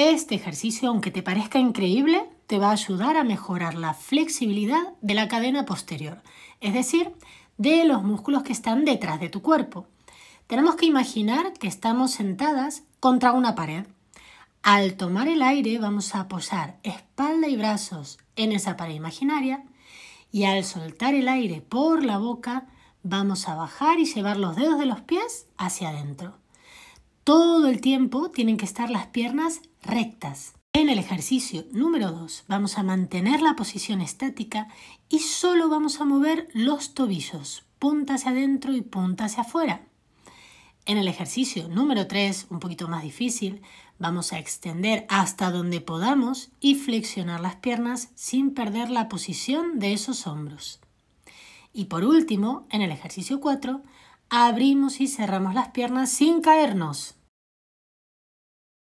Este ejercicio, aunque te parezca increíble, te va a ayudar a mejorar la flexibilidad de la cadena posterior, es decir, de los músculos que están detrás de tu cuerpo. Tenemos que imaginar que estamos sentadas contra una pared. Al tomar el aire vamos a apoyar espalda y brazos en esa pared imaginaria y al soltar el aire por la boca vamos a bajar y llevar los dedos de los pies hacia adentro todo el tiempo tienen que estar las piernas rectas. En el ejercicio número 2 vamos a mantener la posición estática y solo vamos a mover los tobillos, punta hacia adentro y punta hacia afuera. En el ejercicio número 3, un poquito más difícil, vamos a extender hasta donde podamos y flexionar las piernas sin perder la posición de esos hombros. Y por último, en el ejercicio 4, abrimos y cerramos las piernas sin caernos.